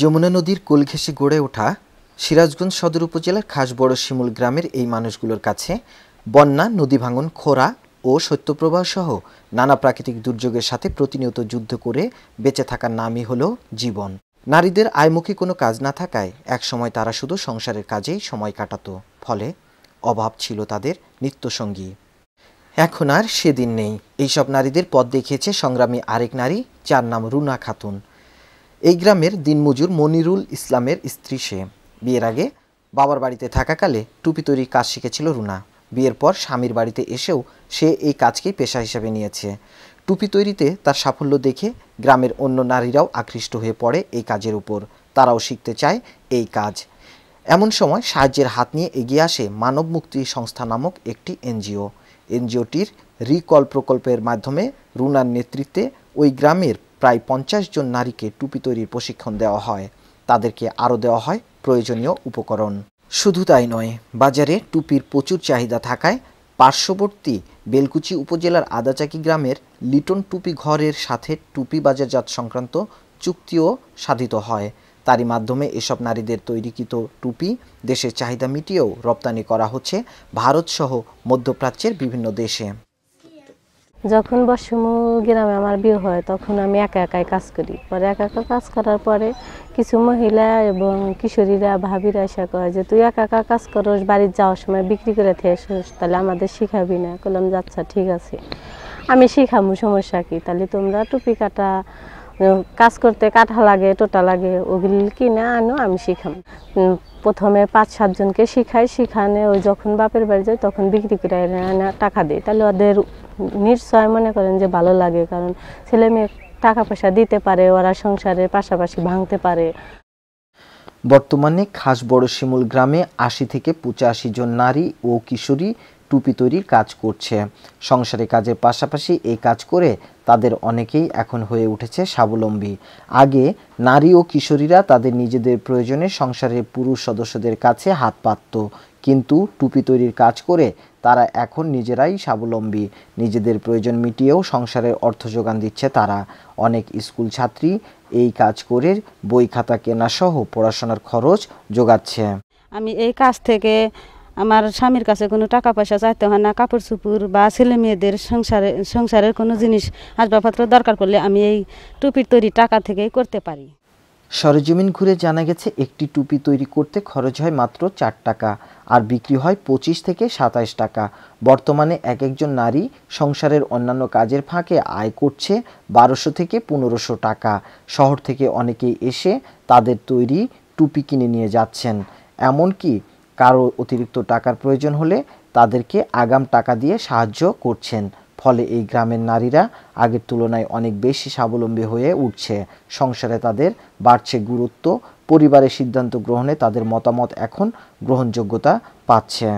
যমুনা নদীর কোল গড়ে ওঠা সিরাজগঞ্জ সদর উপজেলার খাস বড় শিমুল গ্রামের এই মানুষগুলোর কাছে বন্যা নদী ভাঙন খোরা ও শৈত্যপ্রবাহ সহ নানা প্রাকৃতিক দুর্যোগের সাথে প্রতিনিয়ত যুদ্ধ করে বেঁচে থাকার নামই হল জীবন নারীদের আয়মুখী কোনো কাজ না থাকায় একসময় তারা শুধু সংসারের কাজেই সময় কাটাত ফলে অভাব ছিল তাদের নিত্যসঙ্গী এখন আর সেদিন নেই এইসব নারীদের পথ দেখিয়েছে সংগ্রামী আরেক নারী যার নাম রুনা খাতুন এই গ্রামের দিনমজুর মনিরুল ইসলামের স্ত্রী সে বিয়ের আগে বাবার বাড়িতে থাকাকালে টুপি তৈরির কাজ শিখেছিল রুনা বিয়ের পর স্বামীর বাড়িতে এসেও সে এই কাজকেই পেশা হিসেবে নিয়েছে টুপি তৈরিতে তার সাফল্য দেখে গ্রামের অন্য নারীরাও আকৃষ্ট হয়ে পড়ে এই কাজের উপর তারাও শিখতে চায় এই কাজ এমন সময় সাহায্যের হাত নিয়ে এগিয়ে আসে মানব মুক্তি সংস্থা নামক একটি এনজিও এনজিওটির রিকল প্রকল্পের মাধ্যমে রুনার নেতৃত্বে ওই গ্রামের প্রায় পঞ্চাশ জন নারীকে টুপি তৈরির প্রশিক্ষণ দেওয়া হয় তাদেরকে আরও দেওয়া হয় প্রয়োজনীয় উপকরণ শুধু তাই নয় বাজারে টুপির প্রচুর চাহিদা থাকায় পার্শ্ববর্তী বেলকুচি উপজেলার আদাচাকি গ্রামের লিটন টুপি ঘরের সাথে টুপি বাজারজাত সংক্রান্ত চুক্তিও সাধিত হয় তারই মাধ্যমে এসব নারীদের তৈরিকৃত টুপি দেশের চাহিদা মিটিয়েও রপ্তানি করা হচ্ছে ভারতসহ মধ্যপ্রাচ্যের বিভিন্ন দেশে যখন বসমু গ্রামে আমার বিয়ে হয় তখন আমি একা একাই কাজ করি পরে একা একা কাজ করার পরে কিছু মহিলা এবং কিশোরীরা ভাবিরা আশা করে যে তুই একা একা কাজ করোস বাড়ির যাওয়ার সময় বিক্রি করে থেসোস তাহলে আমাদের শিখাবি না করলাম যাচ্ছা ঠিক আছে আমি শিখামু সমস্যা কি তাহলে তোমরা টুপি কাটা কাজ করতে কাঠা লাগে টোটা লাগে ওগুলি কিনে আনো আমি শিখাম প্রথমে পাঁচ সাতজনকে শিখাই শিখানে ওই যখন বাপের বাড়ি যায় তখন বিক্রি করে টাকা দেয় তাহলে ওদের নিশ্চয় মনে করেন যে ভালো লাগে কারণ ছেলে মেয়ে টাকা পয়সা দিতে পারে ওরা সংসারের পাশাপাশি ভাঙতে পারে বর্তমানে খাস বড় শিমুল গ্রামে আশি থেকে পঁচাশি জন নারী ও কিশোরী টুপি তৈরির কাজ করছে সংসারে কাজের পাশাপাশি এই কাজ করে তাদের অনেকেই এখন হয়ে উঠেছে স্বাবলম্বী আগে নারী ও কিশোরীরা তাদের নিজেদের প্রয়োজনে সংসারের পুরুষ সদস্যদের কাছে হাত পাতত কিন্তু টুপি তৈরির কাজ করে তারা এখন নিজেরাই স্বাবলম্বী নিজেদের প্রয়োজন মিটিয়েও সংসারের অর্থ যোগান দিচ্ছে তারা অনেক স্কুল ছাত্রী এই কাজ করে বই খাতা কেনা সহ পড়াশোনার খরচ যোগাচ্ছে আমি এই কাজ থেকে আমার স্বামীর কাছে কোনো টাকা পয়সা চাইতে হয় না কাপড় চুপুর বা ছেলে মেয়েদের সংসারে সংসারের কোনো জিনিস আসবাবপত্র দরকার পড়লে আমি এই টুপির তৈরি টাকা থেকেই করতে পারি সরজমিন ঘুরে জানা গেছে একটি টুপি তৈরি করতে খরচ হয় মাত্র চার টাকা আর বিক্রি হয় পঁচিশ থেকে সাতাশ টাকা বর্তমানে এক একজন নারী সংসারের অন্যান্য কাজের ফাঁকে আয় করছে বারোশো থেকে পনেরোশো টাকা শহর থেকে অনেকেই এসে তাদের তৈরি টুপি কিনে নিয়ে যাচ্ছেন এমনকি কারো অতিরিক্ত টাকার প্রয়োজন হলে তাদেরকে আগাম টাকা দিয়ে সাহায্য করছেন ফলে এই গ্রামের নারীরা আগের তুলনায় অনেক বেশি স্বাবলম্বী হয়ে উঠছে সংসারে তাদের বাড়ছে গুরুত্ব পরিবারের সিদ্ধান্ত গ্রহণে তাদের মতামত এখন গ্রহণযোগ্যতা পাচ্ছে